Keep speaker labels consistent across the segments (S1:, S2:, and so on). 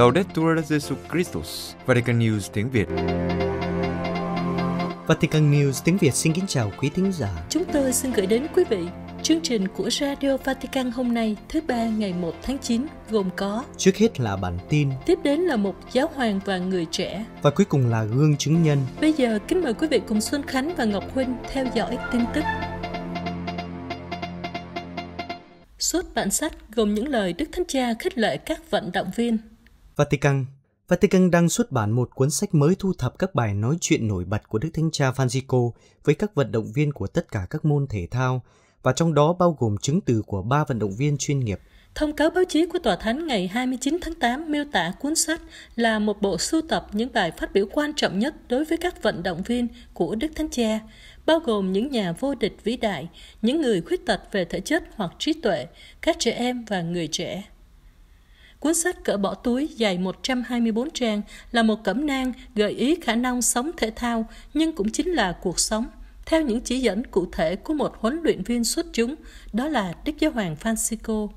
S1: Laudetur Jesu Christus, Vatican News tiếng Việt.
S2: Vatican News tiếng Việt xin kính chào quý thính giả.
S3: Chúng tôi xin gửi đến quý vị chương trình của Radio Vatican hôm nay thứ ba ngày 1 tháng 9 gồm có
S2: Trước hết là bản tin
S3: Tiếp đến là một giáo hoàng và người trẻ
S2: Và cuối cùng là gương chứng nhân
S3: Bây giờ kính mời quý vị cùng Xuân Khánh và Ngọc Huynh theo dõi tin tức Suốt bản sách gồm những lời Đức Thánh Cha khích lệ các vận động viên
S2: Vatican Vatican đang xuất bản một cuốn sách mới thu thập các bài nói chuyện nổi bật của Đức Thánh Cha Francisco với các vận động viên của tất cả các môn thể thao, và trong đó bao gồm chứng từ của ba vận động viên chuyên nghiệp.
S3: Thông cáo báo chí của Tòa Thánh ngày 29 tháng 8 miêu tả cuốn sách là một bộ sưu tập những bài phát biểu quan trọng nhất đối với các vận động viên của Đức Thánh Cha, bao gồm những nhà vô địch vĩ đại, những người khuyết tật về thể chất hoặc trí tuệ, các trẻ em và người trẻ. Cuốn sách cỡ bỏ túi dày 124 trang là một cẩm nang gợi ý khả năng sống thể thao nhưng cũng chính là cuộc sống theo những chỉ dẫn cụ thể của một huấn luyện viên xuất chúng, đó là Đức Giáo Hoàng Francisco.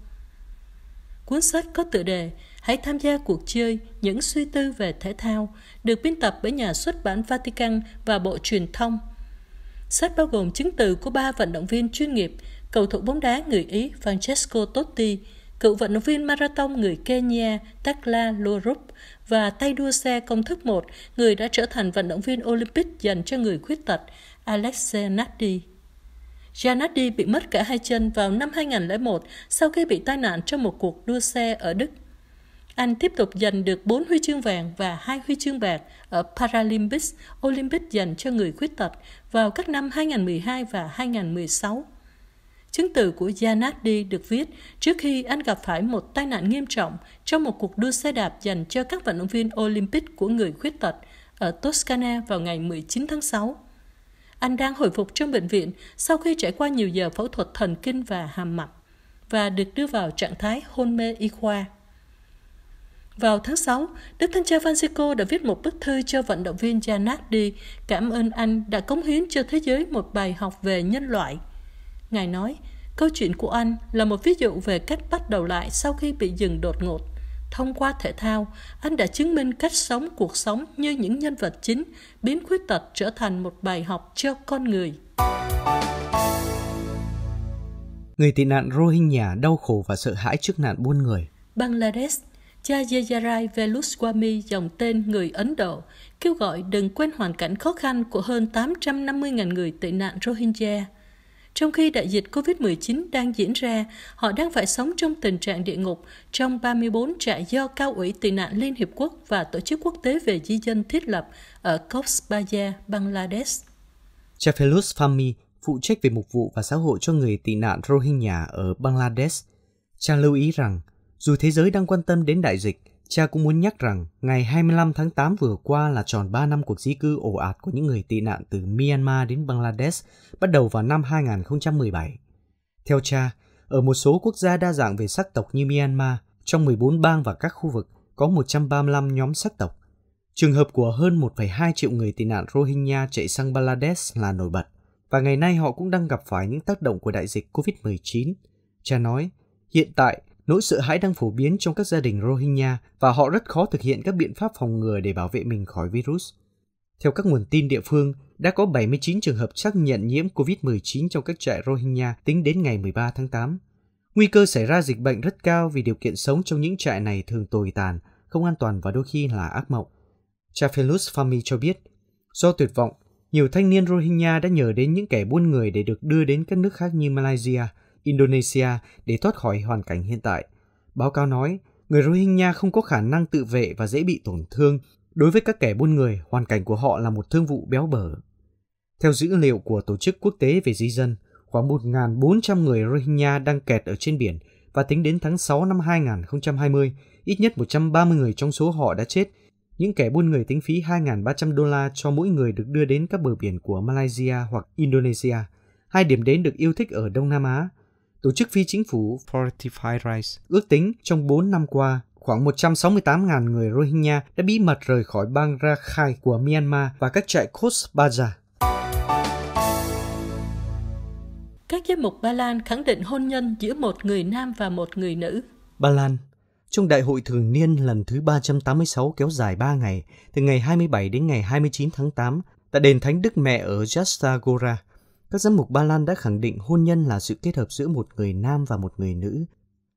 S3: Cuốn sách có tựa đề Hãy tham gia cuộc chơi những suy tư về thể thao được biên tập bởi nhà xuất bản Vatican và Bộ Truyền thông. Sách bao gồm chứng từ của ba vận động viên chuyên nghiệp, cầu thủ bóng đá người Ý Francesco Totti, cựu vận động viên marathon người Kenya Tekla Lorup và tay đua xe công thức 1, người đã trở thành vận động viên Olympic dành cho người khuyết tật Alexei Nadi. Janadi bị mất cả hai chân vào năm 2001 sau khi bị tai nạn trong một cuộc đua xe ở Đức. Anh tiếp tục giành được 4 huy chương vàng và 2 huy chương bạc ở Paralympics, Olympic dành cho người khuyết tật vào các năm 2012 và 2016. Chứng từ của Janardi được viết trước khi anh gặp phải một tai nạn nghiêm trọng trong một cuộc đua xe đạp dành cho các vận động viên Olympic của người khuyết tật ở Toscana vào ngày 19 tháng 6. Anh đang hồi phục trong bệnh viện sau khi trải qua nhiều giờ phẫu thuật thần kinh và hàm mặt và được đưa vào trạng thái hôn mê y khoa. Vào tháng 6, Đức Thánh Cha Francisco đã viết một bức thư cho vận động viên Janak cảm ơn anh đã cống hiến cho thế giới một bài học về nhân loại – Ngài nói, câu chuyện của anh là một ví dụ về cách bắt đầu lại sau khi bị dừng đột ngột. Thông qua thể thao, anh đã chứng minh cách sống cuộc sống như những nhân vật chính, biến khuyết tật trở thành một bài học cho con người.
S2: Người tị nạn Rohingya đau khổ và sợ hãi trước nạn buôn người.
S3: Bangladesh, cha Jayarai Veluswamy dòng tên người Ấn Độ, kêu gọi đừng quên hoàn cảnh khó khăn của hơn 850.000 người tị nạn Rohingya – trong khi đại dịch COVID-19 đang diễn ra, họ đang phải sống trong tình trạng địa ngục trong 34 trại do Cao ủy tị nạn Liên Hiệp Quốc và Tổ chức Quốc tế về Di dân thiết lập ở Cox's Bazar, Bangladesh.
S2: Chaffelus Fami, phụ trách về mục vụ và xã hội cho người tị nạn Rohingya ở Bangladesh, Chàng lưu ý rằng, dù thế giới đang quan tâm đến đại dịch, Cha cũng muốn nhắc rằng ngày 25 tháng 8 vừa qua là tròn 3 năm cuộc di cư ồ ạt của những người tị nạn từ Myanmar đến Bangladesh bắt đầu vào năm 2017. Theo cha, ở một số quốc gia đa dạng về sắc tộc như Myanmar, trong 14 bang và các khu vực có 135 nhóm sắc tộc. Trường hợp của hơn 1,2 triệu người tị nạn Rohingya chạy sang Bangladesh là nổi bật, và ngày nay họ cũng đang gặp phải những tác động của đại dịch COVID-19. Cha nói, hiện tại, Nỗi sợ hãi đang phổ biến trong các gia đình Rohingya và họ rất khó thực hiện các biện pháp phòng ngừa để bảo vệ mình khỏi virus. Theo các nguồn tin địa phương, đã có 79 trường hợp xác nhận nhiễm COVID-19 trong các trại Rohingya tính đến ngày 13 tháng 8. Nguy cơ xảy ra dịch bệnh rất cao vì điều kiện sống trong những trại này thường tồi tàn, không an toàn và đôi khi là ác mộng. Chafelus Fami cho biết, do tuyệt vọng, nhiều thanh niên Rohingya đã nhờ đến những kẻ buôn người để được đưa đến các nước khác như Malaysia – Indonesia để thoát khỏi hoàn cảnh hiện tại. Báo cáo nói, người Rohingya không có khả năng tự vệ và dễ bị tổn thương. Đối với các kẻ buôn người, hoàn cảnh của họ là một thương vụ béo bở. Theo dữ liệu của Tổ chức Quốc tế về Di dân, khoảng 1.400 người Rohingya đang kẹt ở trên biển và tính đến tháng 6 năm 2020, ít nhất 130 người trong số họ đã chết. Những kẻ buôn người tính phí 2.300 đô la cho mỗi người được đưa đến các bờ biển của Malaysia hoặc Indonesia, hai điểm đến được yêu thích ở Đông Nam Á – Tổ chức phi chính phủ Fortify Rights ước tính trong 4 năm qua, khoảng 168.000 người Rohingya đã bí mật rời khỏi bang Rakhine của Myanmar và các trại Cox's Bazar.
S3: Các giám mục Ba Lan khẳng định hôn nhân giữa một người nam và một người nữ.
S2: Ba Lan trong đại hội thường niên lần thứ 386 kéo dài 3 ngày, từ ngày 27 đến ngày 29 tháng 8, tại đền Thánh Đức Mẹ ở Jastagora, các giám mục Ba Lan đã khẳng định hôn nhân là sự kết hợp giữa một người nam và một người nữ.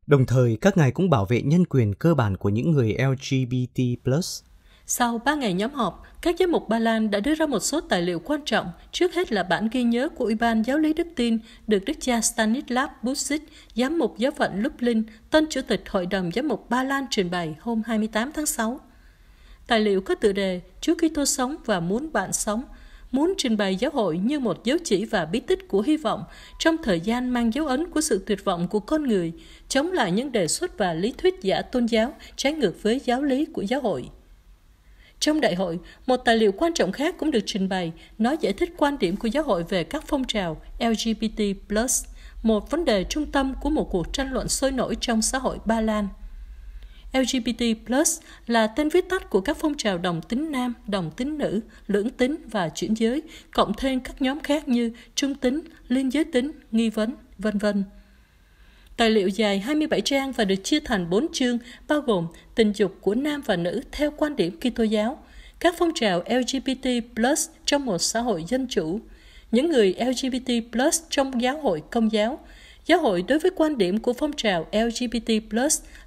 S2: Đồng thời, các ngài cũng bảo vệ nhân quyền cơ bản của những người LGBT+.
S3: Sau 3 ngày nhóm họp, các giám mục Ba Lan đã đưa ra một số tài liệu quan trọng, trước hết là bản ghi nhớ của Ủy ban Giáo lý Đức Tin được Đức cha Stanislav Busic, giám mục giáo phận Lublin, tân chủ tịch Hội đồng Giám mục Ba Lan trình bày hôm 28 tháng 6. Tài liệu có tựa đề Chúa Kitô sống và muốn bạn sống – muốn trình bày giáo hội như một dấu chỉ và bí tích của hy vọng trong thời gian mang dấu ấn của sự tuyệt vọng của con người, chống lại những đề xuất và lý thuyết giả tôn giáo trái ngược với giáo lý của giáo hội. Trong đại hội, một tài liệu quan trọng khác cũng được trình bày, nó giải thích quan điểm của giáo hội về các phong trào LGBT+, một vấn đề trung tâm của một cuộc tranh luận sôi nổi trong xã hội Ba Lan – LGBT+ là tên viết tắt của các phong trào đồng tính nam, đồng tính nữ, lưỡng tính và chuyển giới, cộng thêm các nhóm khác như trung tính, liên giới tính, nghi vấn, vân vân. Tài liệu dài 27 trang và được chia thành 4 chương, bao gồm tình dục của nam và nữ theo quan điểm Kitô giáo, các phong trào LGBT+ trong một xã hội dân chủ, những người LGBT+ trong giáo hội công giáo, Giáo hội đối với quan điểm của phong trào LGBT+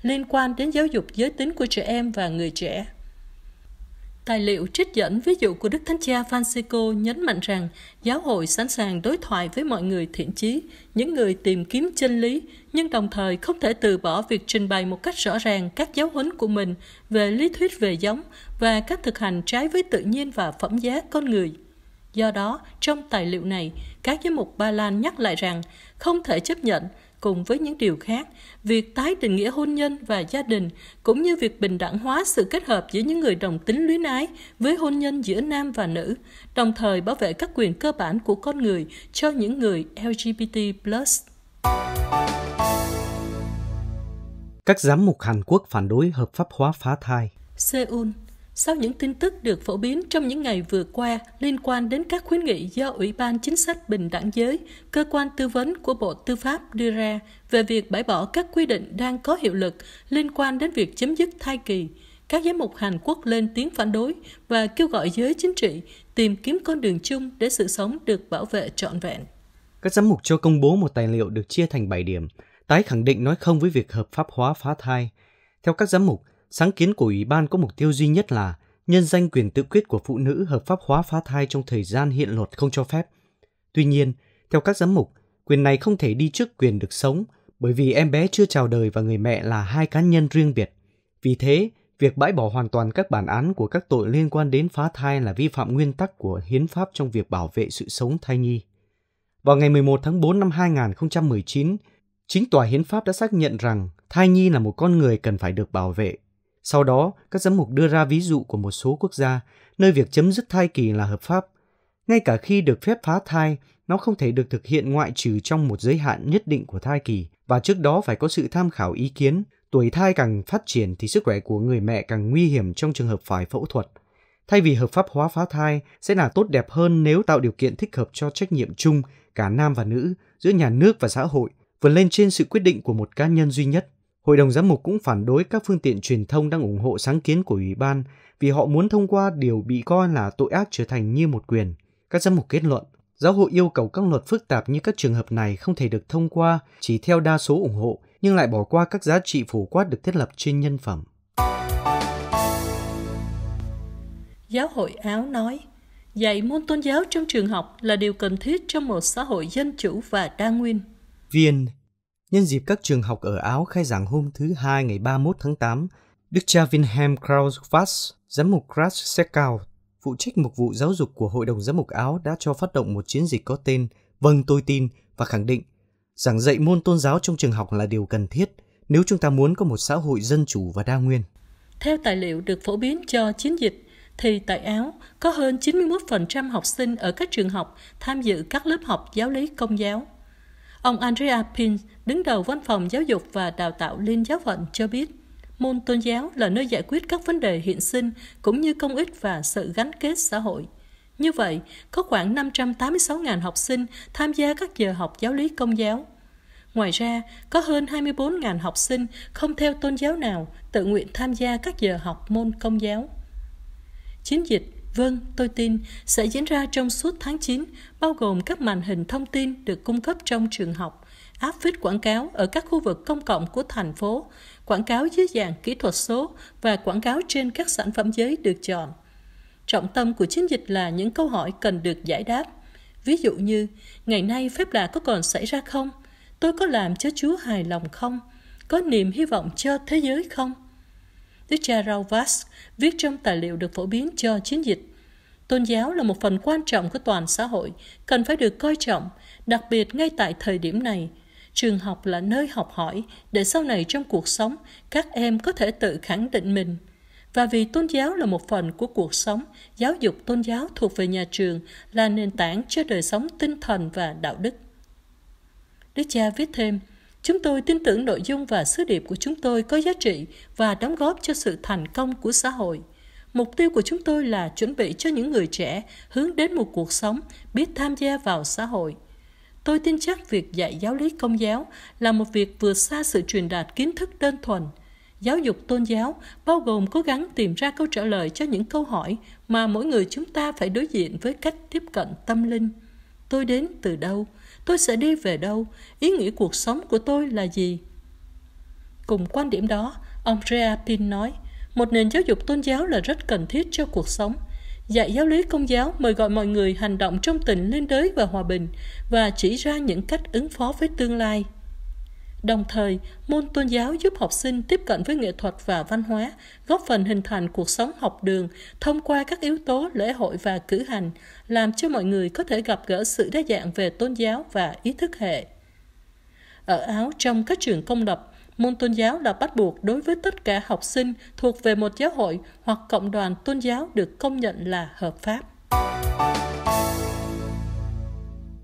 S3: liên quan đến giáo dục giới tính của trẻ em và người trẻ. Tài liệu trích dẫn ví dụ của Đức Thánh Cha Francisco nhấn mạnh rằng giáo hội sẵn sàng đối thoại với mọi người thiện chí, những người tìm kiếm chân lý, nhưng đồng thời không thể từ bỏ việc trình bày một cách rõ ràng các giáo huấn của mình về lý thuyết về giống và các thực hành trái với tự nhiên và phẩm giá con người. Do đó, trong tài liệu này, các giám mục Ba Lan nhắc lại rằng không thể chấp nhận cùng với những điều khác, việc tái định nghĩa hôn nhân và gia đình cũng như việc bình đẳng hóa sự kết hợp giữa những người đồng tính luyến ái với hôn nhân giữa nam và nữ, đồng thời bảo vệ các quyền cơ bản của con người cho những người LGBT+.
S2: Các giám mục Hàn Quốc phản đối hợp pháp hóa phá thai.
S3: Seoul sau những tin tức được phổ biến trong những ngày vừa qua liên quan đến các khuyến nghị do Ủy ban Chính sách Bình đẳng giới, cơ quan tư vấn của Bộ Tư pháp đưa ra về việc bãi bỏ các quy định đang có hiệu lực liên quan đến việc chấm dứt thai kỳ, các giám mục Hàn Quốc lên tiếng phản đối và kêu gọi giới chính trị tìm kiếm con đường chung để sự sống được bảo vệ trọn vẹn.
S2: Các giám mục cho công bố một tài liệu được chia thành 7 điểm, tái khẳng định nói không với việc hợp pháp hóa phá thai. Theo các giám mục, sáng kiến của Ủy ban có mục tiêu duy nhất là nhân danh quyền tự quyết của phụ nữ hợp pháp hóa phá thai trong thời gian hiện luật không cho phép. Tuy nhiên, theo các giám mục, quyền này không thể đi trước quyền được sống bởi vì em bé chưa chào đời và người mẹ là hai cá nhân riêng biệt. Vì thế, việc bãi bỏ hoàn toàn các bản án của các tội liên quan đến phá thai là vi phạm nguyên tắc của hiến pháp trong việc bảo vệ sự sống thai nhi. Vào ngày 11 tháng 4 năm 2019, chính tòa hiến pháp đã xác nhận rằng thai nhi là một con người cần phải được bảo vệ sau đó, các giám mục đưa ra ví dụ của một số quốc gia nơi việc chấm dứt thai kỳ là hợp pháp. Ngay cả khi được phép phá thai, nó không thể được thực hiện ngoại trừ trong một giới hạn nhất định của thai kỳ và trước đó phải có sự tham khảo ý kiến. Tuổi thai càng phát triển thì sức khỏe của người mẹ càng nguy hiểm trong trường hợp phải phẫu thuật. Thay vì hợp pháp hóa phá thai sẽ là tốt đẹp hơn nếu tạo điều kiện thích hợp cho trách nhiệm chung cả nam và nữ giữa nhà nước và xã hội vượt lên trên sự quyết định của một cá nhân duy nhất Hội đồng giám mục cũng phản đối các phương tiện truyền thông đang ủng hộ sáng kiến của ủy ban vì họ muốn thông qua điều bị coi là tội ác trở thành như một quyền. Các giám mục kết luận, giáo hội yêu cầu các luật phức tạp như các trường hợp này không thể được thông qua chỉ theo đa số ủng hộ nhưng lại bỏ qua các giá trị phổ quát được thiết lập trên nhân phẩm.
S3: Giáo hội Áo nói, dạy môn tôn giáo trong trường học là điều cần thiết trong một xã hội dân chủ và đa nguyên.
S2: Viên Nhân dịp các trường học ở Áo khai giảng hôm thứ Hai ngày 31 tháng 8, Đức cha Wilhelm Klaus giám mục Kras Sekau, phụ trách mục vụ giáo dục của Hội đồng Giám mục Áo đã cho phát động một chiến dịch có tên Vâng tôi tin và khẳng định giảng dạy môn tôn giáo trong trường học là điều cần thiết nếu chúng ta muốn có một xã hội dân chủ và đa nguyên.
S3: Theo tài liệu được phổ biến cho chiến dịch, thì tại Áo có hơn 91% học sinh ở các trường học tham dự các lớp học giáo lý công giáo. Ông Andrea Pin, đứng đầu văn phòng giáo dục và đào tạo Liên giáo phận cho biết, môn tôn giáo là nơi giải quyết các vấn đề hiện sinh cũng như công ích và sự gắn kết xã hội. Như vậy, có khoảng 586.000 học sinh tham gia các giờ học giáo lý công giáo. Ngoài ra, có hơn 24.000 học sinh không theo tôn giáo nào tự nguyện tham gia các giờ học môn công giáo. Chiến dịch Vâng, tôi tin sẽ diễn ra trong suốt tháng 9, bao gồm các màn hình thông tin được cung cấp trong trường học, áp phích quảng cáo ở các khu vực công cộng của thành phố, quảng cáo dưới dạng kỹ thuật số và quảng cáo trên các sản phẩm giấy được chọn. Trọng tâm của chiến dịch là những câu hỏi cần được giải đáp. Ví dụ như, ngày nay phép lạ có còn xảy ra không? Tôi có làm cho Chúa hài lòng không? Có niềm hy vọng cho thế giới không? tức Gerald Vass, viết trong tài liệu được phổ biến cho chiến dịch. Tôn giáo là một phần quan trọng của toàn xã hội, cần phải được coi trọng, đặc biệt ngay tại thời điểm này. Trường học là nơi học hỏi để sau này trong cuộc sống các em có thể tự khẳng định mình. Và vì tôn giáo là một phần của cuộc sống, giáo dục tôn giáo thuộc về nhà trường là nền tảng cho đời sống tinh thần và đạo đức. Đức cha viết thêm, Chúng tôi tin tưởng nội dung và sứ điệp của chúng tôi có giá trị và đóng góp cho sự thành công của xã hội. Mục tiêu của chúng tôi là chuẩn bị cho những người trẻ hướng đến một cuộc sống biết tham gia vào xã hội. Tôi tin chắc việc dạy giáo lý công giáo là một việc vừa xa sự truyền đạt kiến thức đơn thuần. Giáo dục tôn giáo bao gồm cố gắng tìm ra câu trả lời cho những câu hỏi mà mỗi người chúng ta phải đối diện với cách tiếp cận tâm linh. Tôi đến từ đâu? tôi sẽ đi về đâu ý nghĩa cuộc sống của tôi là gì cùng quan điểm đó ông rea pin nói một nền giáo dục tôn giáo là rất cần thiết cho cuộc sống dạy giáo lý công giáo mời gọi mọi người hành động trong tình liên đới và hòa bình và chỉ ra những cách ứng phó với tương lai Đồng thời, môn tôn giáo giúp học sinh tiếp cận với nghệ thuật và văn hóa, góp phần hình thành cuộc sống học đường thông qua các yếu tố lễ hội và cử hành, làm cho mọi người có thể gặp gỡ sự đa dạng về tôn giáo và ý thức hệ. Ở Áo, trong các trường công lập, môn tôn giáo là bắt buộc đối với tất cả học sinh thuộc về một giáo hội hoặc cộng đoàn tôn giáo được công nhận là hợp pháp.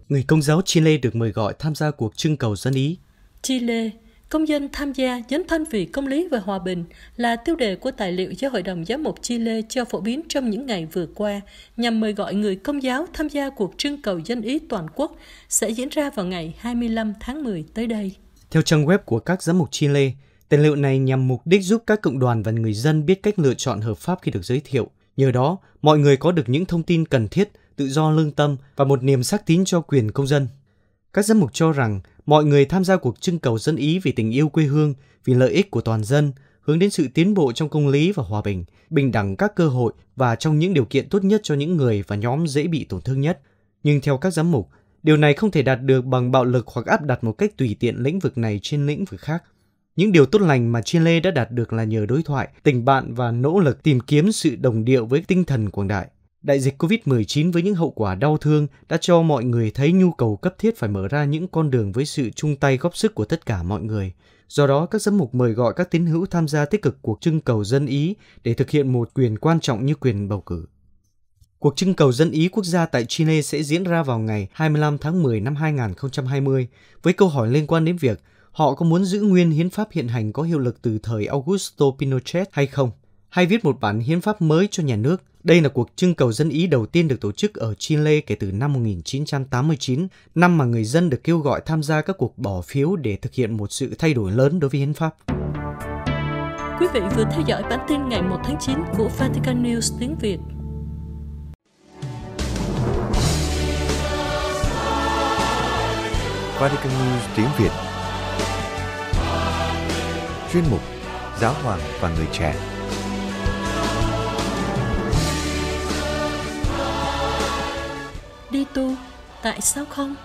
S2: Người công giáo Chile được mời gọi tham gia cuộc trưng cầu dân ý
S3: Chile, công dân tham gia dấn thân vì công lý và hòa bình là tiêu đề của tài liệu do Hội đồng Giám mục Chile cho phổ biến trong những ngày vừa qua nhằm mời gọi người công giáo tham gia cuộc trưng cầu dân ý toàn quốc sẽ diễn ra vào ngày 25 tháng 10 tới đây.
S2: Theo trang web của các giám mục Chile, tài liệu này nhằm mục đích giúp các cộng đoàn và người dân biết cách lựa chọn hợp pháp khi được giới thiệu. Nhờ đó, mọi người có được những thông tin cần thiết, tự do lương tâm và một niềm xác tín cho quyền công dân. Các giám mục cho rằng mọi người tham gia cuộc trưng cầu dân Ý vì tình yêu quê hương, vì lợi ích của toàn dân, hướng đến sự tiến bộ trong công lý và hòa bình, bình đẳng các cơ hội và trong những điều kiện tốt nhất cho những người và nhóm dễ bị tổn thương nhất. Nhưng theo các giám mục, điều này không thể đạt được bằng bạo lực hoặc áp đặt một cách tùy tiện lĩnh vực này trên lĩnh vực khác. Những điều tốt lành mà Chile đã đạt được là nhờ đối thoại, tình bạn và nỗ lực tìm kiếm sự đồng điệu với tinh thần quảng đại. Đại dịch COVID-19 với những hậu quả đau thương đã cho mọi người thấy nhu cầu cấp thiết phải mở ra những con đường với sự chung tay góp sức của tất cả mọi người. Do đó, các giám mục mời gọi các tín hữu tham gia tích cực cuộc trưng cầu dân ý để thực hiện một quyền quan trọng như quyền bầu cử. Cuộc trưng cầu dân ý quốc gia tại Chile sẽ diễn ra vào ngày 25 tháng 10 năm 2020 với câu hỏi liên quan đến việc họ có muốn giữ nguyên hiến pháp hiện hành có hiệu lực từ thời Augusto Pinochet hay không, hay viết một bản hiến pháp mới cho nhà nước – đây là cuộc trưng cầu dân Ý đầu tiên được tổ chức ở Chile kể từ năm 1989, năm mà người dân được kêu gọi tham gia các cuộc bỏ phiếu để thực hiện một sự thay đổi lớn đối với hiến pháp.
S3: Quý vị vừa theo dõi bản tin ngày 1 tháng 9 của Vatican News tiếng Việt.
S1: Vatican News tiếng Việt Chuyên mục Giáo hoàng và người trẻ
S3: đi tu tại sao không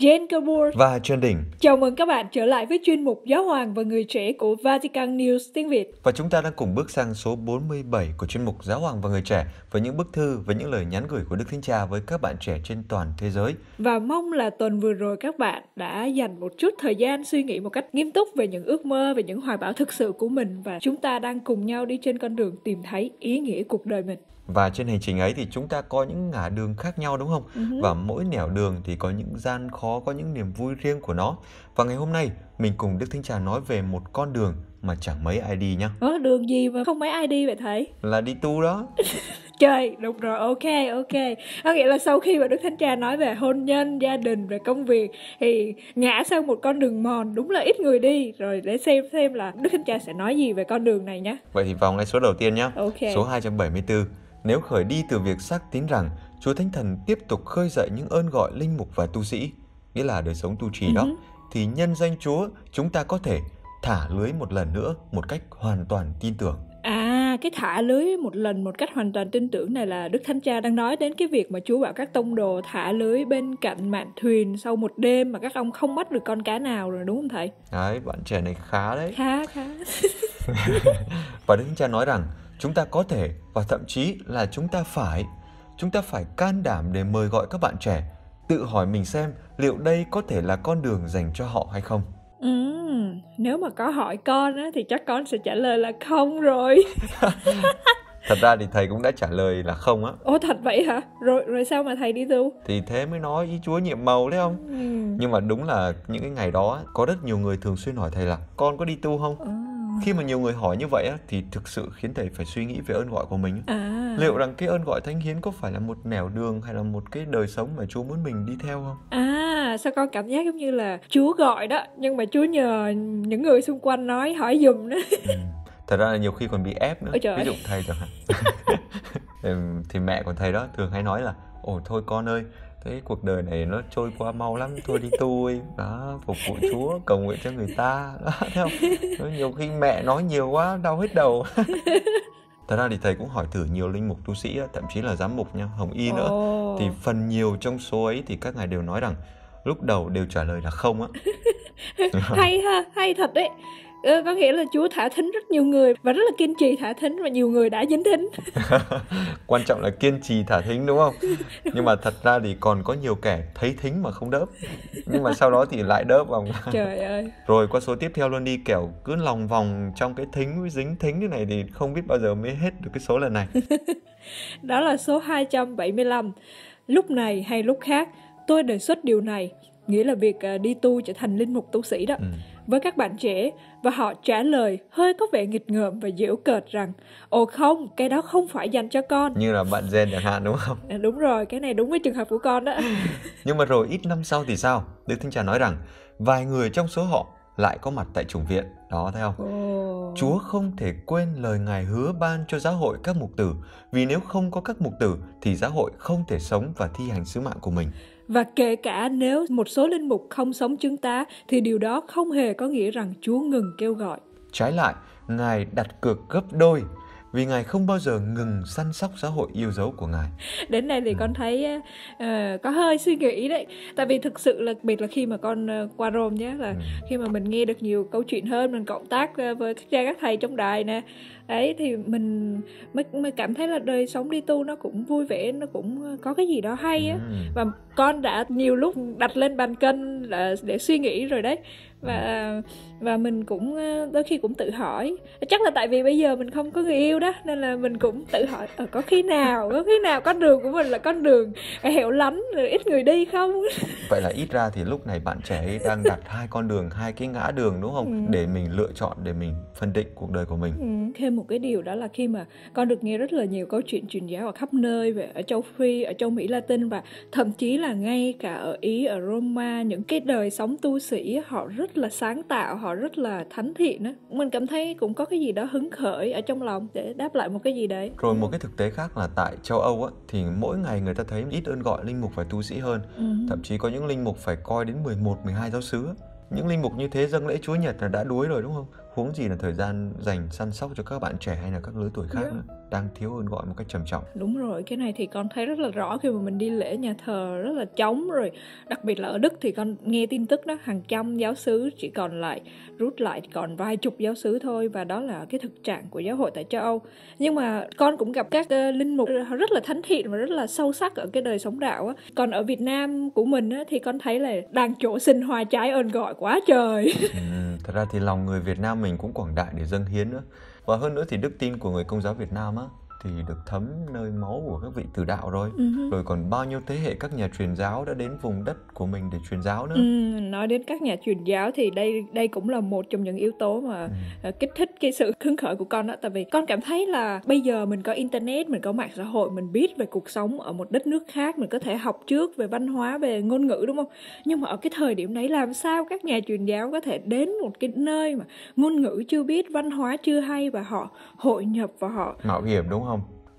S3: Jane Gabor
S1: và Trần Đình.
S4: Chào mừng các bạn trở lại với chuyên mục Giáo hoàng và người trẻ của Vatican News tiếng Việt.
S1: Và chúng ta đang cùng bước sang số 47 của chuyên mục Giáo hoàng và người trẻ với những bức thư và những lời nhắn gửi của Đức Thánh Cha với các bạn trẻ trên toàn thế giới.
S4: Và mong là tuần vừa rồi các bạn đã dành một chút thời gian suy nghĩ một cách nghiêm túc về những ước mơ, về những hoài bão thực sự của mình và chúng ta đang cùng nhau đi trên con đường tìm thấy ý nghĩa cuộc đời mình
S1: và trên hành trình ấy thì chúng ta có những ngã đường khác nhau đúng không uh-huh. và mỗi nẻo đường thì có những gian khó có những niềm vui riêng của nó và ngày hôm nay mình cùng Đức Thanh Trà nói về một con đường mà chẳng mấy ai đi nhá.
S4: Ờ, đường gì mà không mấy ai đi vậy thầy?
S1: Là đi tu đó.
S4: Trời, đúng rồi, ok, ok. Có nghĩa là sau khi mà Đức Thanh Cha nói về hôn nhân, gia đình, về công việc thì ngã sang một con đường mòn đúng là ít người đi. Rồi để xem xem là Đức Thanh Cha sẽ nói gì về con đường này nhá.
S1: Vậy thì vào ngay số đầu tiên nhá. Ok. Số 274 nếu khởi đi từ việc xác tín rằng Chúa Thánh Thần tiếp tục khơi dậy những ơn gọi linh mục và tu sĩ, nghĩa là đời sống tu trì đó, uh-huh. thì nhân danh Chúa chúng ta có thể thả lưới một lần nữa một cách hoàn toàn tin tưởng.
S4: À, cái thả lưới một lần một cách hoàn toàn tin tưởng này là Đức Thánh Cha đang nói đến cái việc mà Chúa bảo các tông đồ thả lưới bên cạnh mạn thuyền sau một đêm mà các ông không bắt được con cá nào rồi đúng không thầy?
S1: Đấy, bạn trẻ này khá đấy. Khá, khá. và Đức Thánh Cha nói rằng chúng ta có thể và thậm chí là chúng ta phải chúng ta phải can đảm để mời gọi các bạn trẻ tự hỏi mình xem liệu đây có thể là con đường dành cho họ hay không
S4: ừ, nếu mà có hỏi con á, thì chắc con sẽ trả lời là không rồi
S1: thật ra thì thầy cũng đã trả lời là không á
S4: ô thật vậy hả rồi rồi sao mà thầy đi tu
S1: thì thế mới nói ý chúa nhiệm màu đấy không ừ. nhưng mà đúng là những cái ngày đó có rất nhiều người thường xuyên hỏi thầy là con có đi tu không
S3: ừ khi
S1: mà nhiều người hỏi như vậy thì thực sự khiến thầy phải suy nghĩ về ơn gọi của mình
S3: à. liệu
S1: rằng cái ơn gọi thánh hiến có phải là một nẻo đường hay là một cái đời sống mà Chúa muốn mình đi theo không
S4: à sao con cảm giác giống như là Chúa gọi đó nhưng mà Chúa nhờ những người xung quanh nói hỏi dùm đó ừ.
S1: thật ra là nhiều khi còn bị ép nữa ví dụ thầy chẳng hạn thì mẹ của thầy đó thường hay nói là ồ thôi con ơi thế cuộc đời này nó trôi qua mau lắm thôi đi tôi, đó phục vụ chúa cầu nguyện cho người ta đó thấy không nhiều khi mẹ nói nhiều quá đau hết đầu thật ra thì thầy cũng hỏi thử nhiều linh mục tu sĩ thậm chí là giám mục nha hồng y nữa oh. thì phần nhiều trong số ấy thì các ngài đều nói rằng lúc đầu đều trả lời là không á hay
S4: ha hay thật đấy Ờ, có nghĩa là Chúa thả thính rất nhiều người và rất là kiên trì thả thính và nhiều người đã dính thính
S1: quan trọng là kiên trì thả thính đúng không nhưng mà thật ra thì còn có nhiều kẻ thấy thính mà không đớp nhưng mà sau đó thì lại đớp vòng trời ơi rồi qua số tiếp theo luôn đi kẻo cứ lòng vòng trong cái thính với dính thính như này thì không biết bao giờ mới hết được cái số lần này
S4: đó là số 275 lúc này hay lúc khác tôi đề xuất điều này nghĩa là việc ờ, đi tu trở thành linh mục tu sĩ đó ừ với các bạn trẻ và họ trả lời hơi có vẻ nghịch ngợm và giễu cợt rằng ồ không cái đó không phải dành cho con như là bạn
S1: gen chẳng hạn đúng không
S4: à, đúng rồi cái này đúng với trường hợp của con đó
S1: nhưng mà rồi ít năm sau thì sao đức thánh cha nói rằng vài người trong số họ lại có mặt tại chủng viện đó thấy không oh. chúa không thể quên lời ngài hứa ban cho giáo hội các mục tử vì nếu không có các mục tử thì giáo hội không thể sống và thi hành sứ mạng của mình
S4: và kể cả nếu một số linh mục không sống chứng tá thì điều đó không hề có nghĩa rằng Chúa ngừng kêu gọi.
S1: Trái lại, Ngài đặt cược gấp đôi vì ngài không bao giờ ngừng săn sóc xã hội yêu dấu của ngài
S4: đến đây thì ừ. con thấy uh, có hơi suy nghĩ đấy tại vì thực sự là biệt là khi mà con uh, qua rome nhé là ừ. khi mà mình nghe được nhiều câu chuyện hơn mình cộng tác uh, với các cha các thầy trong đài nè đấy thì mình mới, mới cảm thấy là đời sống đi tu nó cũng vui vẻ nó cũng có cái gì đó hay á ừ. và con đã nhiều lúc đặt lên bàn cân là để suy nghĩ rồi đấy và ừ. và mình cũng ờ, đôi khi cũng tự hỏi chắc là tại vì bây giờ mình không có người yêu đó nên là mình cũng tự hỏi ở ờ, có khi nào có khi nào con đường của mình là con đường hẻo lánh rồi ít người đi không
S1: vậy là ít ra thì lúc này bạn trẻ đang đặt hai con đường hai cái ngã đường đúng không ừ. để mình lựa chọn để mình phân định cuộc đời của mình
S4: ừ. thêm một cái điều đó là khi mà con được nghe rất là nhiều câu chuyện truyền giáo ở khắp nơi về ở châu Phi, ở châu Mỹ Latin và thậm chí là ngay cả ở Ý, ở Roma những cái đời sống tu sĩ họ rất là sáng tạo, họ rất là thánh thiện á. Mình cảm thấy cũng có cái gì đó hứng khởi ở trong lòng để đáp lại một cái gì đấy.
S1: Rồi một cái thực tế khác là tại châu Âu á thì mỗi ngày người ta thấy ít ơn gọi linh mục phải tu sĩ hơn. Ừ. Thậm chí có những linh mục phải coi đến 11, 12 giáo xứ những linh mục như thế dâng lễ Chúa Nhật là đã đuối rồi đúng không? huống gì là thời gian dành săn sóc cho các bạn trẻ hay là các lứa tuổi khác yeah. Dạ. đang thiếu hơn gọi một cách trầm trọng
S4: đúng rồi cái này thì con thấy rất là rõ khi mà mình đi lễ nhà thờ rất là trống rồi đặc biệt là ở đức thì con nghe tin tức đó hàng trăm giáo sứ chỉ còn lại rút lại còn vài chục giáo sứ thôi và đó là cái thực trạng của giáo hội tại châu âu nhưng mà con cũng gặp các uh, linh mục rất là thánh thiện và rất là sâu sắc ở cái đời sống đạo á còn ở việt nam của mình á thì con thấy là đang chỗ sinh hoa trái ơn gọi quá trời ừ,
S1: thật ra thì lòng người việt nam mình mình cũng quảng đại để dâng hiến nữa. Và hơn nữa thì đức tin của người công giáo Việt Nam á, thì được thấm nơi máu của các vị tử đạo rồi uh rồi còn bao nhiêu thế hệ các nhà truyền giáo đã đến vùng đất của mình để truyền giáo nữa ừ,
S4: nói đến các nhà truyền giáo thì đây đây cũng là một trong những yếu tố mà ừ. Ờ, kích thích cái sự hứng khởi của con đó tại vì con cảm thấy là bây giờ mình có internet mình có mạng xã hội mình biết về cuộc sống ở một đất nước khác mình có thể học trước về văn hóa về ngôn ngữ đúng không nhưng mà ở cái thời điểm đấy làm sao các nhà truyền giáo có thể đến một cái nơi mà ngôn ngữ chưa biết văn hóa chưa hay và họ hội nhập và họ
S1: mạo hiểm đúng không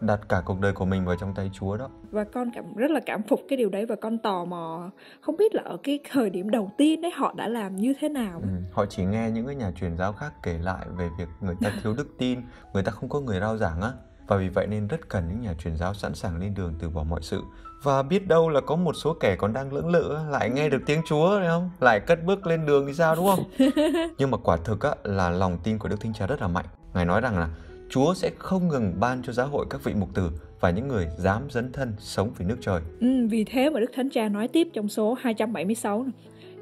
S1: đặt cả cuộc đời của mình vào trong tay Chúa đó.
S4: Và con cảm rất là cảm phục cái điều đấy và con tò mò không biết là ở cái thời điểm đầu tiên đấy họ đã làm như thế nào. Ừ,
S1: họ chỉ nghe những cái nhà truyền giáo khác kể lại về việc người ta thiếu đức tin, người ta không có người rao giảng á và vì vậy nên rất cần những nhà truyền giáo sẵn sàng lên đường từ bỏ mọi sự và biết đâu là có một số kẻ còn đang lưỡng lự lại nghe được tiếng Chúa phải không lại cất bước lên đường thì sao đúng không nhưng mà quả thực á, là lòng tin của Đức Thánh Cha rất là mạnh ngài nói rằng là Chúa sẽ không ngừng ban cho giáo hội các vị mục tử và những người dám dấn thân sống vì nước trời.
S4: Ừ, vì thế mà Đức Thánh Cha nói tiếp trong số 276 này.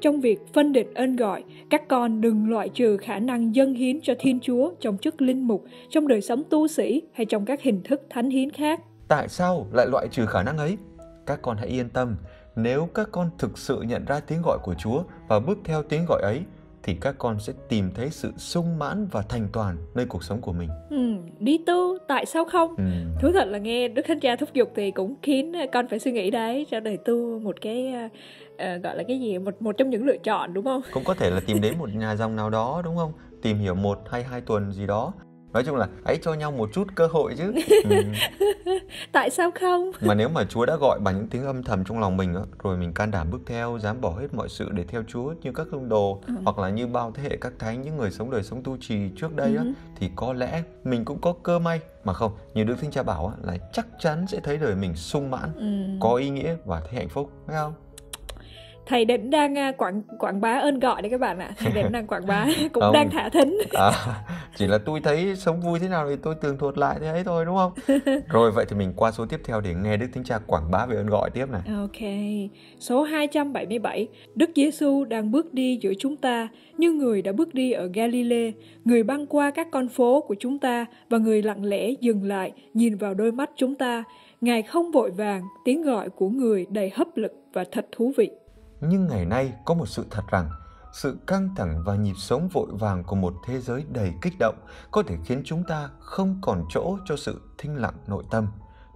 S4: Trong việc phân định ơn gọi, các con đừng loại trừ khả năng dân hiến cho Thiên Chúa trong chức linh mục, trong đời sống tu sĩ hay trong các hình thức thánh hiến khác.
S1: Tại sao lại loại trừ khả năng ấy? Các con hãy yên tâm, nếu các con thực sự nhận ra tiếng gọi của Chúa và bước theo tiếng gọi ấy thì các con sẽ tìm thấy sự sung mãn và thành toàn nơi cuộc sống của mình ừ,
S4: đi tu tại sao không ừ. thú thật là nghe đức thánh cha thúc giục thì cũng khiến con phải suy nghĩ đấy cho đời tu một cái uh, gọi là cái gì một một trong những lựa chọn đúng không
S1: cũng có thể là tìm đến một nhà dòng nào đó đúng không tìm hiểu một hay hai tuần gì đó nói chung là hãy cho nhau một chút cơ hội chứ ừ.
S4: tại sao không
S1: mà nếu mà chúa đã gọi bằng những tiếng âm thầm trong lòng mình đó, rồi mình can đảm bước theo dám bỏ hết mọi sự để theo chúa như các hương đồ ừ. hoặc là như bao thế hệ các thánh những người sống đời sống tu trì trước đây ừ. á, thì có lẽ mình cũng có cơ may mà không như đức thánh cha bảo á, là chắc chắn sẽ thấy đời mình sung mãn ừ. có ý nghĩa và thấy hạnh phúc phải không
S4: thầy định đang à, quảng quảng bá ơn gọi đấy các bạn ạ à. thầy định đang quảng bá cũng không. đang thả thính à,
S1: chỉ là tôi thấy sống vui thế nào thì tôi tường thuật lại thế ấy thôi đúng không rồi vậy thì mình qua số tiếp theo để nghe đức thánh cha quảng bá về ơn gọi tiếp này
S4: ok số 277 đức giêsu đang bước đi giữa chúng ta như người đã bước đi ở galilee người băng qua các con phố của chúng ta và người lặng lẽ dừng lại nhìn vào đôi mắt chúng ta ngài không vội vàng tiếng gọi của người đầy hấp lực và thật thú vị
S1: nhưng ngày nay có một sự thật rằng sự căng thẳng và nhịp sống vội vàng của một thế giới đầy kích động có thể khiến chúng ta không còn chỗ cho sự thinh lặng nội tâm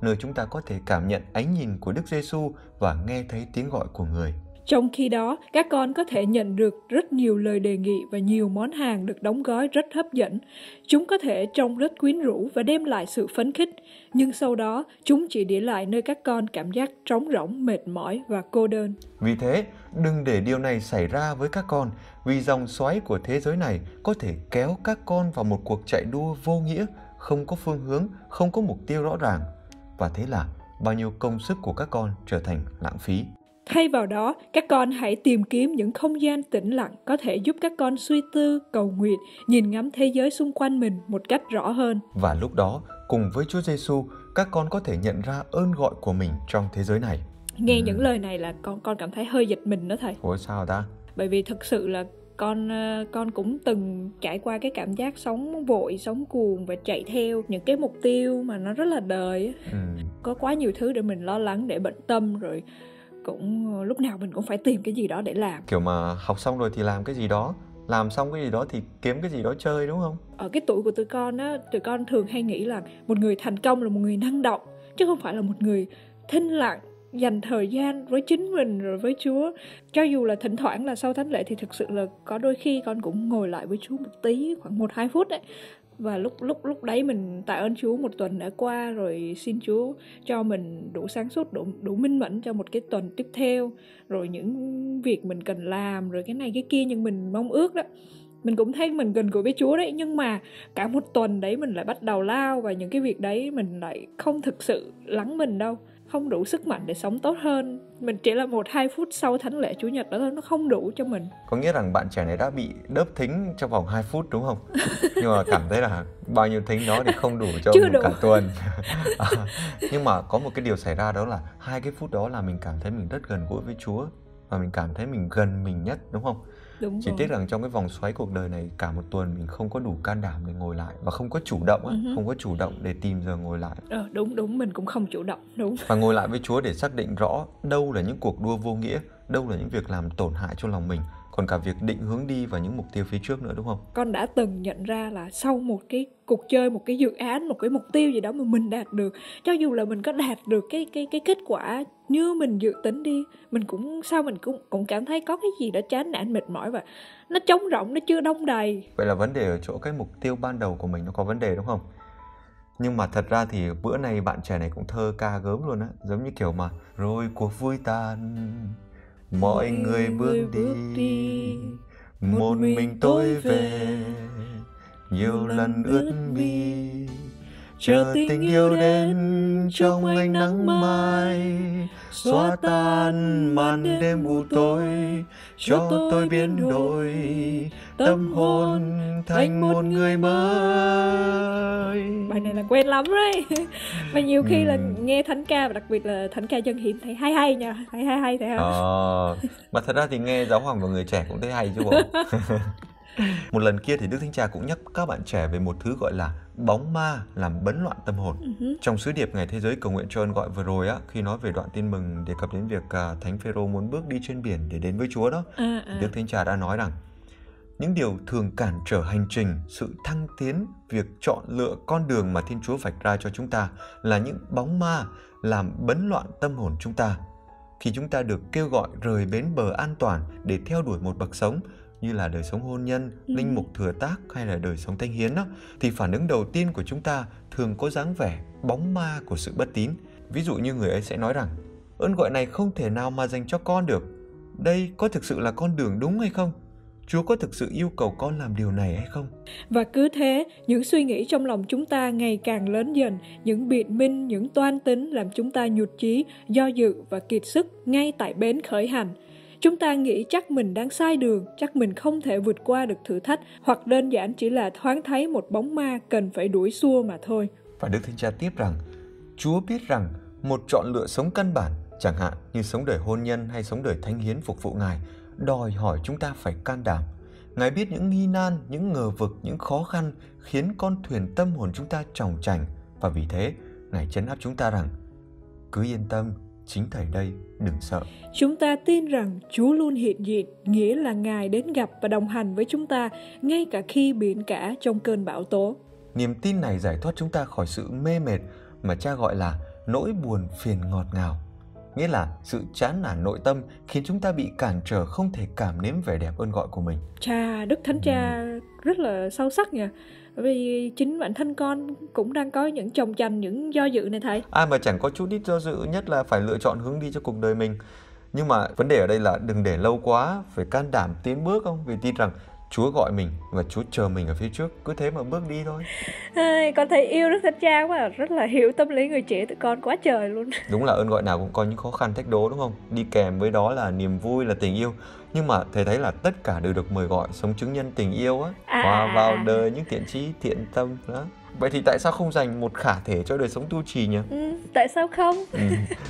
S1: nơi chúng ta có thể cảm nhận ánh nhìn của Đức Giêsu và nghe thấy tiếng gọi của người.
S4: Trong khi đó, các con có thể nhận được rất nhiều lời đề nghị và nhiều món hàng được đóng gói rất hấp dẫn. Chúng có thể trông rất quyến rũ và đem lại sự phấn khích, nhưng sau đó chúng chỉ để lại nơi các con cảm giác trống rỗng, mệt mỏi và cô đơn.
S1: Vì thế, đừng để điều này xảy ra với các con, vì dòng xoáy của thế giới này có thể kéo các con vào một cuộc chạy đua vô nghĩa, không có phương hướng, không có mục tiêu rõ ràng. Và thế là bao nhiêu công sức của các con trở thành lãng phí.
S4: Thay vào đó, các con hãy tìm kiếm những không gian tĩnh lặng có thể giúp các con suy tư, cầu nguyện, nhìn ngắm thế giới xung quanh mình một cách rõ hơn.
S1: Và lúc đó, cùng với Chúa Giêsu, các con có thể nhận ra ơn gọi của mình trong thế giới này.
S4: Nghe ừ. những lời này là con con cảm thấy hơi giật mình đó thầy.
S1: Ủa sao ta?
S4: Bởi vì thực sự là con ờ, con cũng từng trải qua cái cảm giác sống vội sống cuồng và chạy theo những cái mục tiêu mà nó rất là đời ừ. có quá nhiều thứ để mình lo lắng để bận tâm rồi cũng ờ, lúc nào mình cũng phải tìm cái gì đó để làm
S1: kiểu mà học xong rồi thì làm cái gì đó làm xong cái gì đó thì kiếm cái gì đó chơi đúng không
S4: ở cái tuổi của tụi con á tụi con thường hay nghĩ là một người thành công là một người năng động chứ không phải là một người thinh lặng dành thời gian với chính mình rồi với Chúa. Cho dù là thỉnh thoảng là sau thánh lễ thì thực sự là có đôi khi con cũng ngồi lại với Chúa một tí khoảng một hai phút đấy và lúc lúc lúc đấy mình tạ ơn Chúa một tuần đã qua rồi xin Chúa cho mình đủ sáng suốt đủ đủ minh mẫn cho một cái tuần tiếp theo rồi những việc mình cần làm rồi cái này cái kia nhưng mình mong ước đó mình cũng thấy mình gần gũi với Chúa đấy nhưng mà cả một tuần đấy mình lại bắt đầu lao và những cái việc đấy mình lại không thực sự lắng mình đâu không đủ sức mạnh để sống tốt hơn mình chỉ là một hai phút sau thánh lễ chủ nhật đó thôi nó không đủ cho mình
S1: có nghĩa rằng bạn trẻ này đã bị đớp thính trong vòng 2 phút đúng không nhưng mà cảm thấy là bao nhiêu thính đó thì không đủ cho Chưa một đủ. cả tuần à, nhưng mà có một cái điều xảy ra đó là hai cái phút đó là mình cảm thấy mình rất gần gũi với chúa và mình cảm thấy mình gần mình nhất đúng không
S4: Đúng chỉ rồi. tiếc rằng
S1: trong cái vòng xoáy cuộc đời này cả một tuần mình không có đủ can đảm để ngồi lại và không có chủ động ấy, uh-huh. Ừ không có chủ động để tìm giờ ngồi lại
S4: ờ, đúng đúng mình cũng không chủ động đúng và
S1: ngồi lại với chúa để xác định rõ đâu là những cuộc đua vô nghĩa đâu là những việc làm tổn hại cho lòng mình còn cả việc định hướng đi và những mục tiêu phía trước nữa đúng không
S4: con đã từng nhận ra là sau một cái cuộc chơi một cái dự án một cái mục tiêu gì đó mà mình đạt được cho dù là mình có đạt được cái cái cái kết quả như mình dự tính đi mình cũng sao mình cũng cũng cảm thấy có cái gì đó chán nản mệt mỏi và nó trống rỗng nó chưa đông đầy
S1: vậy là vấn đề ở chỗ cái mục tiêu ban đầu của mình nó có vấn đề đúng không nhưng mà thật ra thì bữa nay bạn trẻ này cũng thơ ca gớm luôn á giống như kiểu mà rồi cuộc vui tàn mọi người bước
S3: đi một mình tôi về nhiều lần ướt mi chờ tình yêu đến
S1: trong ánh nắng mai xóa tan màn đêm u tối cho tôi biến đổi tâm hồn thành một người mới bài này là
S4: quen lắm đấy mà nhiều khi là ừ. nghe thánh ca và đặc biệt là thánh ca dân hiến thấy hay hay nha thấy hay hay thấy không à, ờ,
S1: mà thật ra thì nghe giáo hoàng và người trẻ cũng thấy hay chứ bộ một lần kia thì đức thánh cha cũng nhắc các bạn trẻ về một thứ gọi là bóng ma làm bấn loạn tâm hồn uh-huh. trong sứ điệp ngày thế giới cầu nguyện cho ơn gọi vừa rồi á khi nói về đoạn tin mừng đề cập đến việc uh, thánh phêrô muốn bước đi trên biển để đến với chúa đó uh-uh. đức thánh cha đã nói rằng những điều thường cản trở hành trình sự thăng tiến việc chọn lựa con đường mà thiên chúa vạch ra cho chúng ta là những bóng ma làm bấn loạn tâm hồn chúng ta khi chúng ta được kêu gọi rời bến bờ an toàn để theo đuổi một bậc sống như là đời sống hôn nhân, ừ. linh mục thừa tác hay là đời sống thanh hiến đó, thì phản ứng đầu tiên của chúng ta thường có dáng vẻ bóng ma của sự bất tín. Ví dụ như người ấy sẽ nói rằng, ơn gọi này không thể nào mà dành cho con được. Đây có thực sự là con đường đúng hay không? Chúa có thực sự yêu cầu con làm điều này hay không?
S4: Và cứ thế, những suy nghĩ trong lòng chúng ta ngày càng lớn dần, những biện minh, những toan tính làm chúng ta nhụt chí, do dự và kiệt sức ngay tại bến khởi hành chúng ta nghĩ chắc mình đang sai đường chắc mình không thể vượt qua được thử thách hoặc đơn giản chỉ là thoáng thấy một bóng ma cần phải
S1: đuổi xua mà thôi và đức thánh cha tiếp rằng chúa biết rằng một chọn lựa sống căn bản chẳng hạn như sống đời hôn nhân hay sống đời thánh hiến phục vụ ngài đòi hỏi chúng ta phải can đảm ngài biết những nghi nan những ngờ vực những khó khăn khiến con thuyền tâm hồn chúng ta tròng trành và vì thế ngài chấn áp chúng ta rằng cứ yên tâm chính thầy đây, đừng sợ.
S4: Chúng ta tin rằng Chúa luôn hiện diện, nghĩa là Ngài đến gặp và đồng hành với chúng ta ngay cả khi biển cả trong cơn bão tố.
S1: Niềm tin này giải thoát chúng ta khỏi sự mê mệt mà cha gọi là nỗi buồn phiền ngọt ngào. Nghĩa là sự chán nản nội tâm khiến chúng ta bị cản trở không thể cảm nếm vẻ đẹp ơn gọi của mình.
S4: Cha, Đức Thánh Cha ừ rất là sâu sắc nha vì chính bản thân con cũng đang có những chồng chành những do dự này thầy
S1: ai mà chẳng có chút ít do dự nhất là phải lựa chọn hướng đi cho cuộc đời mình nhưng mà vấn đề ở đây là đừng để lâu quá phải can đảm tiến bước không vì tin rằng Chúa gọi mình và Chúa chờ mình ở phía trước cứ thế mà bước đi thôi.
S4: À, con thấy yêu rất Thánh Cha quá, rất là hiểu tâm lý người trẻ tụi con quá trời luôn.
S1: Đúng là ơn gọi nào cũng có những khó khăn thách đố đúng không? Đi kèm với đó là niềm vui là tình yêu nhưng mà thầy thấy là tất cả đều được mời gọi sống chứng nhân tình yêu á à. hòa vào đời những thiện trí thiện tâm đó vậy thì tại sao không dành một khả thể cho đời sống tu trì nhỉ
S4: ừ, tại sao không ừ.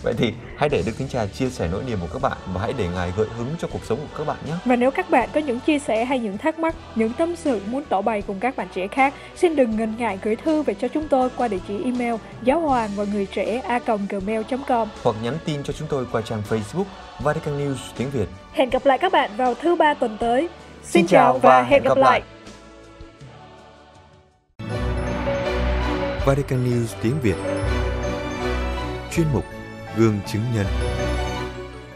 S1: vậy thì hãy để đức thánh trà chia sẻ nỗi niềm của các bạn và hãy để ngài gợi hứng cho cuộc sống của các bạn nhé
S4: và nếu các bạn có những chia sẻ hay những thắc mắc những tâm sự muốn tỏ bày cùng các bạn trẻ khác xin đừng ngần ngại gửi thư về cho chúng tôi qua địa chỉ email giáo hoàng và người trẻ a gmail com
S1: hoặc nhắn tin cho chúng tôi qua trang facebook vatican news tiếng việt
S4: hẹn gặp lại các bạn vào thứ ba tuần tới xin, xin chào và, và hẹn gặp, gặp lại, lại.
S1: Vatican News tiếng Việt Chuyên mục Gương chứng
S2: nhân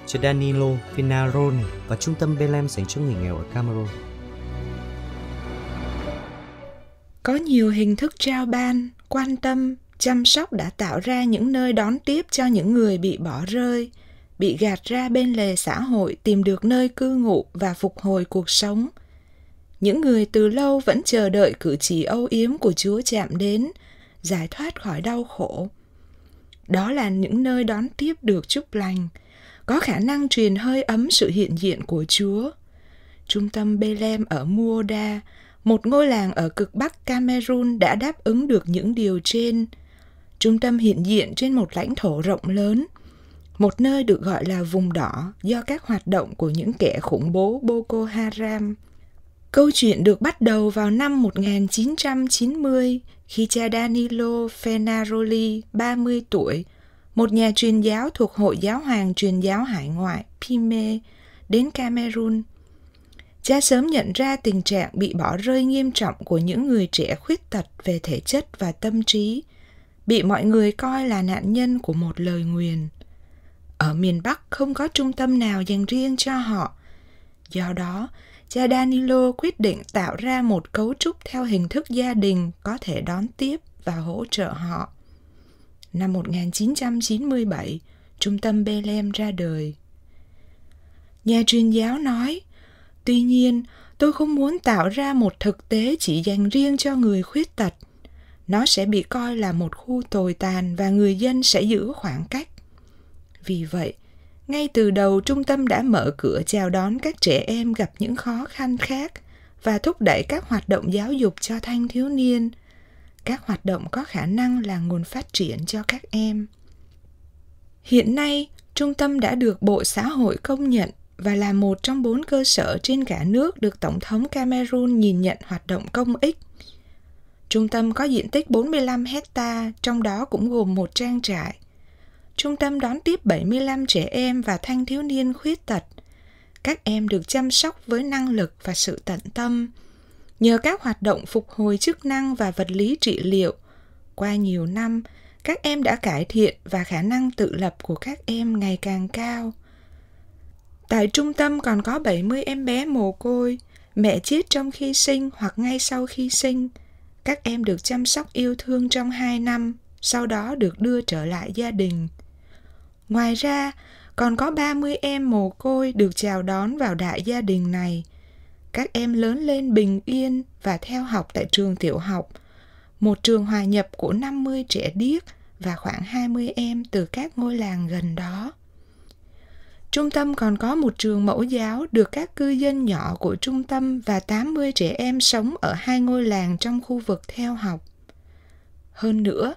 S2: Cho Danilo Finarone và Trung tâm Belem dành cho người nghèo ở Cameroon
S5: Có nhiều hình thức trao ban, quan tâm, chăm sóc đã tạo ra những nơi đón tiếp cho những người bị bỏ rơi, bị gạt ra bên lề xã hội tìm được nơi cư ngụ và phục hồi cuộc sống – những người từ lâu vẫn chờ đợi cử chỉ âu yếm của Chúa chạm đến giải thoát khỏi đau khổ đó là những nơi đón tiếp được chúc lành có khả năng truyền hơi ấm sự hiện diện của chúa trung tâm Bethlehem ở muoda một ngôi làng ở cực bắc cameroon đã đáp ứng được những điều trên trung tâm hiện diện trên một lãnh thổ rộng lớn một nơi được gọi là vùng đỏ do các hoạt động của những kẻ khủng bố Boko Haram. Câu chuyện được bắt đầu vào năm 1990 khi cha Danilo Fenaroli, 30 tuổi, một nhà truyền giáo thuộc Hội Giáo hoàng Truyền giáo Hải ngoại Pime, đến Cameroon. Cha sớm nhận ra tình trạng bị bỏ rơi nghiêm trọng của những người trẻ khuyết tật về thể chất và tâm trí, bị mọi người coi là nạn nhân của một lời nguyền. Ở miền Bắc không có trung tâm nào dành riêng cho họ. Do đó, cha Danilo quyết định tạo ra một cấu trúc theo hình thức gia đình có thể đón tiếp và hỗ trợ họ. Năm 1997, trung tâm Belem ra đời. Nhà truyền giáo nói, tuy nhiên, tôi không muốn tạo ra một thực tế chỉ dành riêng cho người khuyết tật. Nó sẽ bị coi là một khu tồi tàn và người dân sẽ giữ khoảng cách. Vì vậy, ngay từ đầu trung tâm đã mở cửa chào đón các trẻ em gặp những khó khăn khác và thúc đẩy các hoạt động giáo dục cho thanh thiếu niên các hoạt động có khả năng là nguồn phát triển cho các em hiện nay trung tâm đã được bộ xã hội công nhận và là một trong bốn cơ sở trên cả nước được Tổng thống Cameroon nhìn nhận hoạt động công ích. Trung tâm có diện tích 45 hecta, trong đó cũng gồm một trang trại, Trung tâm đón tiếp 75 trẻ em và thanh thiếu niên khuyết tật. Các em được chăm sóc với năng lực và sự tận tâm. Nhờ các hoạt động phục hồi chức năng và vật lý trị liệu, qua nhiều năm, các em đã cải thiện và khả năng tự lập của các em ngày càng cao. Tại trung tâm còn có 70 em bé mồ côi, mẹ chết trong khi sinh hoặc ngay sau khi sinh. Các em được chăm sóc yêu thương trong 2 năm, sau đó được đưa trở lại gia đình. Ngoài ra, còn có 30 em mồ côi được chào đón vào đại gia đình này. Các em lớn lên bình yên và theo học tại trường tiểu học, một trường hòa nhập của 50 trẻ điếc và khoảng 20 em từ các ngôi làng gần đó. Trung tâm còn có một trường mẫu giáo được các cư dân nhỏ của trung tâm và 80 trẻ em sống ở hai ngôi làng trong khu vực theo học. Hơn nữa,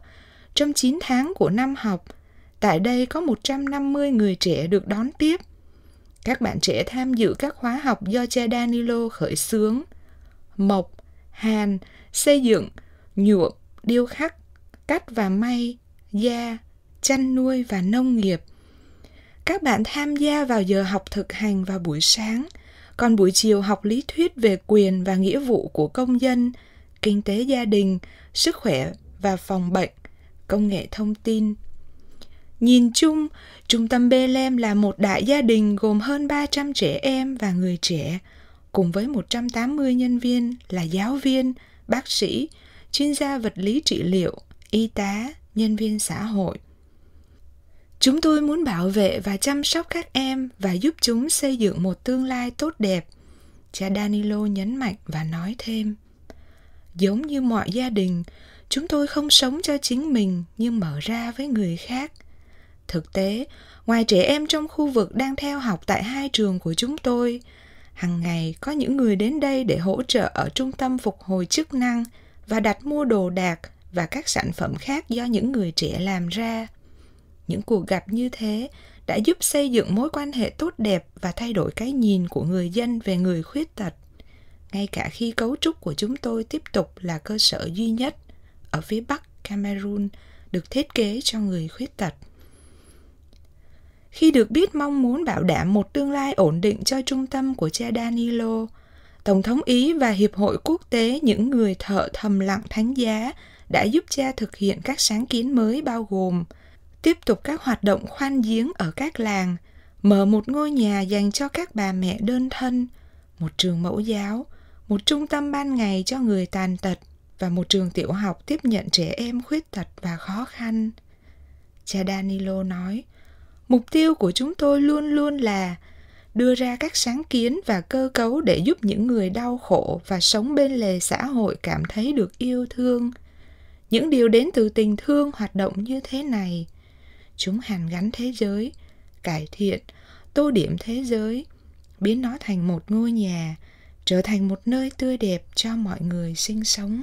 S5: trong 9 tháng của năm học – Tại đây có 150 người trẻ được đón tiếp. Các bạn trẻ tham dự các khóa học do cha Danilo khởi xướng. Mộc, hàn, xây dựng, nhuộm, điêu khắc, cắt và may, da, chăn nuôi và nông nghiệp. Các bạn tham gia vào giờ học thực hành vào buổi sáng, còn buổi chiều học lý thuyết về quyền và nghĩa vụ của công dân, kinh tế gia đình, sức khỏe và phòng bệnh, công nghệ thông tin, Nhìn chung, trung tâm Bethlehem là một đại gia đình gồm hơn 300 trẻ em và người trẻ, cùng với 180 nhân viên là giáo viên, bác sĩ, chuyên gia vật lý trị liệu, y tá, nhân viên xã hội. Chúng tôi muốn bảo vệ và chăm sóc các em và giúp chúng xây dựng một tương lai tốt đẹp. Cha Danilo nhấn mạnh và nói thêm. Giống như mọi gia đình, chúng tôi không sống cho chính mình nhưng mở ra với người khác – Thực tế, ngoài trẻ em trong khu vực đang theo học tại hai trường của chúng tôi, hằng ngày có những người đến đây để hỗ trợ ở trung tâm phục hồi chức năng và đặt mua đồ đạc và các sản phẩm khác do những người trẻ làm ra. Những cuộc gặp như thế đã giúp xây dựng mối quan hệ tốt đẹp và thay đổi cái nhìn của người dân về người khuyết tật ngay cả khi cấu trúc của chúng tôi tiếp tục là cơ sở duy nhất ở phía bắc Cameroon được thiết kế cho người khuyết tật. Khi được biết mong muốn bảo đảm một tương lai ổn định cho trung tâm của cha Danilo, Tổng thống Ý và Hiệp hội Quốc tế những người thợ thầm lặng thánh giá đã giúp cha thực hiện các sáng kiến mới bao gồm tiếp tục các hoạt động khoan giếng ở các làng, mở một ngôi nhà dành cho các bà mẹ đơn thân, một trường mẫu giáo, một trung tâm ban ngày cho người tàn tật và một trường tiểu học tiếp nhận trẻ em khuyết tật và khó khăn. Cha Danilo nói, mục tiêu của chúng tôi luôn luôn là đưa ra các sáng kiến và cơ cấu để giúp những người đau khổ và sống bên lề xã hội cảm thấy được yêu thương những điều đến từ tình thương hoạt động như thế này chúng hàn gắn thế giới cải thiện tô điểm thế giới biến nó thành một ngôi nhà trở thành một nơi tươi đẹp cho mọi người sinh sống